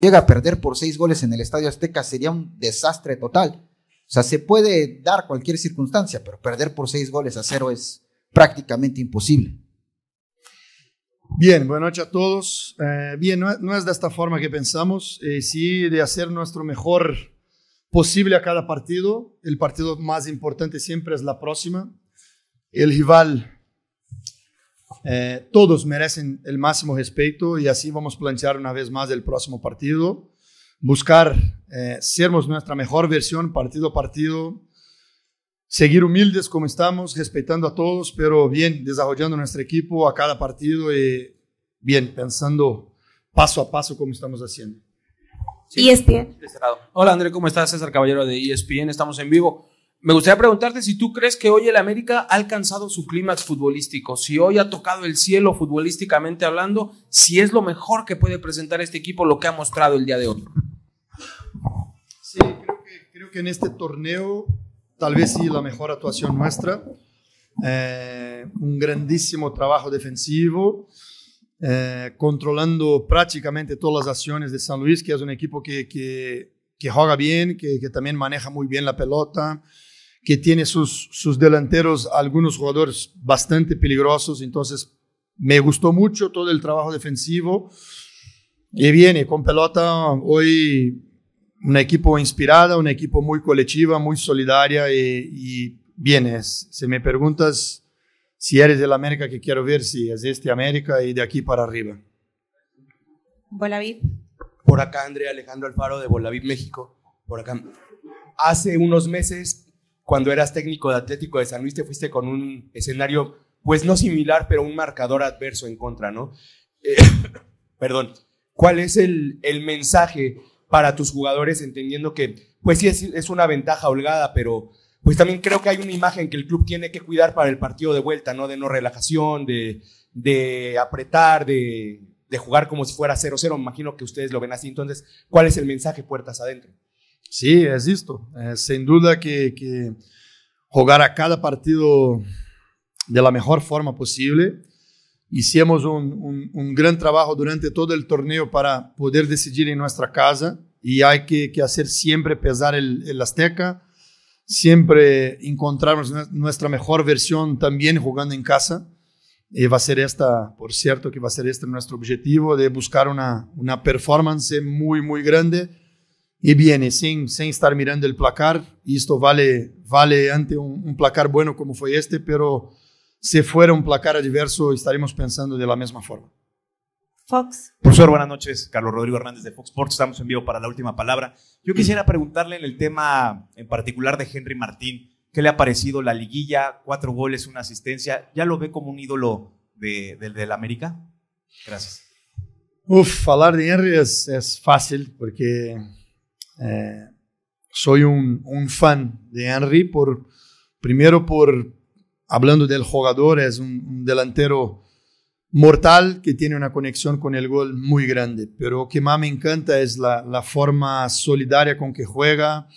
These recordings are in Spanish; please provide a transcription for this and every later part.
llega a perder por seis goles en el Estadio Azteca sería un desastre total. O sea, se puede dar cualquier circunstancia, pero perder por seis goles a cero es prácticamente imposible. Bien, buenas noches a todos. Eh, bien, no, es de esta forma que pensamos, eh, sí de hacer nuestro mejor posible a cada partido. El partido más importante siempre es la próxima. El rival eh, todos merecen el máximo respeto y así vamos a plantear una vez más el próximo partido. Buscar eh, sermos nuestra mejor versión partido a partido. Seguir humildes como estamos, respetando a todos, pero bien, desarrollando nuestro equipo a cada partido y bien, pensando paso a paso como estamos haciendo. ESPN. Hola André, ¿cómo estás? César Caballero de ESPN, estamos en vivo. Me gustaría preguntarte si tú crees que hoy el América ha alcanzado su clímax futbolístico, si hoy ha tocado el cielo futbolísticamente hablando, si es lo mejor que puede presentar este equipo lo que ha mostrado el día de hoy. Sí, creo que, en este torneo tal vez sí la mejor actuación nuestra, eh, un grandísimo trabajo defensivo, eh, controlando prácticamente todas las acciones de San Luis, que es un equipo que, juega bien, que también maneja muy bien la pelota que tiene sus, sus delanteros, algunos jugadores bastante peligrosos, entonces me gustó mucho todo el trabajo defensivo. Y viene con pelota hoy un equipo inspirada, un equipo muy colectiva, muy solidaria y, vienes. Si me preguntas si eres del América que quiero ver, si es este América y de aquí para arriba. Bolavip Por acá, Andrea Alejandro Alfaro de Bolaví México. Por acá. Hace unos meses cuando eras técnico de Atlético de San Luis te fuiste con un escenario, pues no similar, pero un marcador adverso en contra, ¿no? Eh, perdón, ¿cuál es el, el, mensaje para tus jugadores entendiendo que, pues sí, es, es, una ventaja holgada, pero pues también creo que hay una imagen que el club tiene que cuidar para el partido de vuelta, ¿no? De no relajación, de, de apretar, de, de jugar como si fuera 0-0, imagino que ustedes lo ven así, entonces, ¿cuál es el mensaje puertas adentro? Sí, es esto. sin duda que, jugar a cada partido de la mejor forma posible. Hicimos un, gran trabajo durante todo el torneo para poder decidir en nuestra casa y hay que, hacer siempre pesar el, Azteca, siempre encontrarnos nuestra mejor versión también jugando en casa. va a ser esta, por cierto, que va a ser este nuestro objetivo de buscar una performance muy, muy grande y bien, sin, sin estar mirando el placar, y esto vale, vale ante un, placar bueno como fue este, pero si fuera un placar adverso estaríamos pensando de la misma forma. Fox. Profesor, buenas noches. Carlos Rodrigo Hernández de Fox Sports. Estamos en vivo para la última palabra. Yo quisiera preguntarle en el tema en particular de Henry Martín, ¿qué le ha parecido la liguilla? Cuatro goles, una asistencia. ¿Ya lo ve como un ídolo del América? Gracias. Uf, hablar de Henry es, es fácil porque eh, soy un, fan de Henry, por, primero por, hablando del jugador, es un, delantero mortal que tiene una conexión con el gol muy grande, pero que más me encanta es la, forma solidaria con que juega,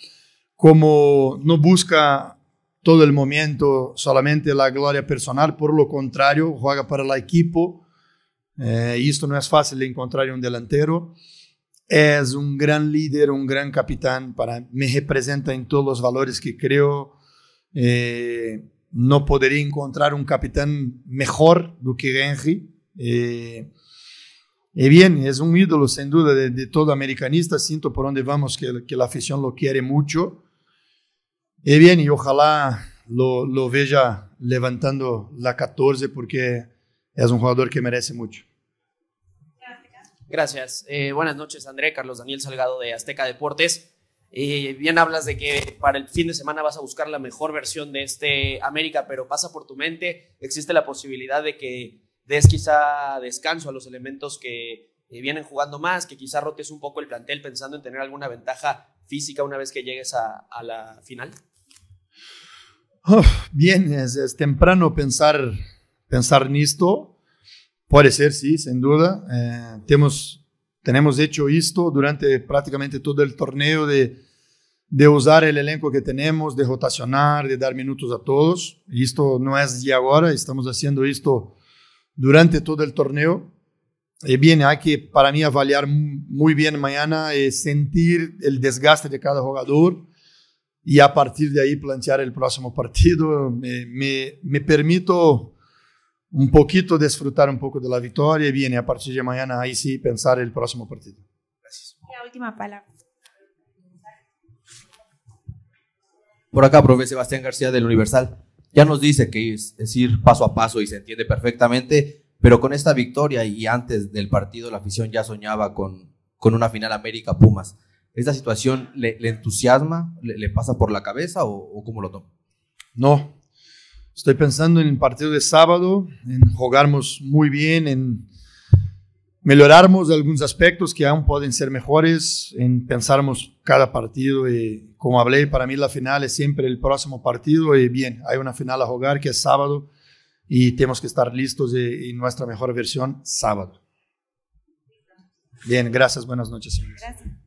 como no busca todo el momento solamente la gloria personal, por lo contrario, juega para el equipo. Eh, y esto no es fácil de encontrar un delantero es un gran líder, un gran capitán, para, me representa en todos los valores que creo. Eh, no podría encontrar un capitán mejor que Henry. Eh, y bien, es un ídolo sin duda de, todo americanista, siento por dónde vamos que, la afición lo quiere mucho. Y bien, y ojalá lo, vea levantando la 14 porque es un jugador que merece mucho. Gracias. Eh, buenas noches, André. Carlos Daniel Salgado de Azteca Deportes. Eh, bien hablas de que para el fin de semana vas a buscar la mejor versión de este América, pero pasa por tu mente, existe la posibilidad de que des quizá descanso a los elementos que eh, vienen jugando más, que quizá rotes un poco el plantel pensando en tener alguna ventaja física una vez que llegues a, la final. bien, es, temprano pensar, pensar en esto. Puede ser, sí, sin duda. Eh, tenemos hecho esto durante prácticamente todo el torneo de, usar el elenco que tenemos, de rotacionar, de dar minutos a todos. Y esto no es de ahora, estamos haciendo esto durante todo el torneo. Y bien, hay que para mí avaliar muy bien mañana, sentir el desgaste de cada jugador y a partir de ahí plantear el próximo partido. me, me permito un poquito disfrutar un poco de la victoria y viene a partir de mañana ahí sí pensar el próximo partido. Gracias. La última palabra. Por acá, profe Sebastián García del Universal, ya nos dice que es, ir paso a paso y se entiende perfectamente, pero con esta victoria y antes del partido la afición ya soñaba con, con una final América Pumas. ¿Esta situación le, entusiasma, le, pasa por la cabeza o, o cómo lo toma? No, Estoy pensando en el partido de sábado, en jugarmos muy bien, en de algunos aspectos que aún pueden ser mejores, en pensarmos cada partido. Eh, como hablé, para mí la final es siempre el próximo partido y eh, bien, hay una final a jugar que es sábado y tenemos que estar listos en nuestra mejor versión sábado. Bien, gracias, buenas noches. Señores.